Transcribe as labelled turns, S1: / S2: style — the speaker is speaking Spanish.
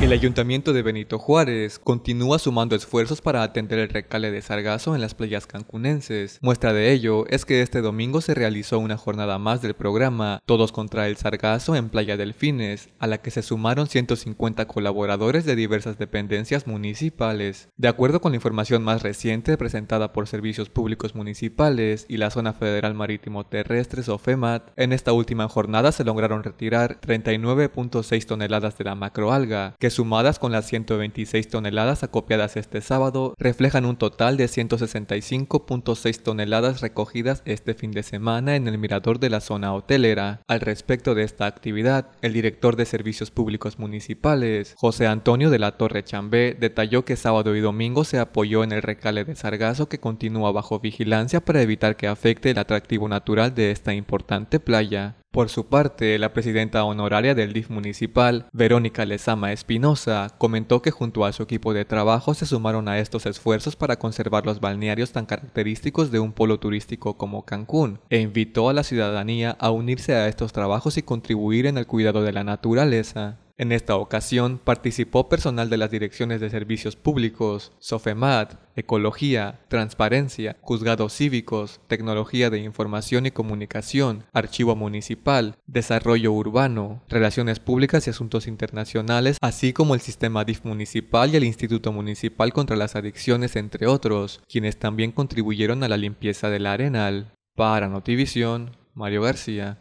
S1: El ayuntamiento de Benito Juárez continúa sumando esfuerzos para atender el recale de sargazo en las playas cancunenses. Muestra de ello es que este domingo se realizó una jornada más del programa Todos contra el sargazo en Playa Delfines, a la que se sumaron 150 colaboradores de diversas dependencias municipales. De acuerdo con la información más reciente presentada por Servicios Públicos Municipales y la Zona Federal Marítimo Terrestre SOFEMAT, en esta última jornada se lograron retirar 39.6 toneladas de la macroalga, sumadas con las 126 toneladas acopiadas este sábado reflejan un total de 165.6 toneladas recogidas este fin de semana en el mirador de la zona hotelera. Al respecto de esta actividad, el director de Servicios Públicos Municipales, José Antonio de la Torre Chambé, detalló que sábado y domingo se apoyó en el recale de Sargazo que continúa bajo vigilancia para evitar que afecte el atractivo natural de esta importante playa. Por su parte, la presidenta honoraria del DIF municipal, Verónica Lezama Espinosa, comentó que junto a su equipo de trabajo se sumaron a estos esfuerzos para conservar los balnearios tan característicos de un polo turístico como Cancún, e invitó a la ciudadanía a unirse a estos trabajos y contribuir en el cuidado de la naturaleza. En esta ocasión participó personal de las direcciones de servicios públicos, SOFEMAT, Ecología, Transparencia, Juzgados Cívicos, Tecnología de Información y Comunicación, Archivo Municipal, Desarrollo Urbano, Relaciones Públicas y Asuntos Internacionales, así como el Sistema DIF Municipal y el Instituto Municipal contra las Adicciones, entre otros, quienes también contribuyeron a la
S2: limpieza del arenal. Para Notivisión, Mario García.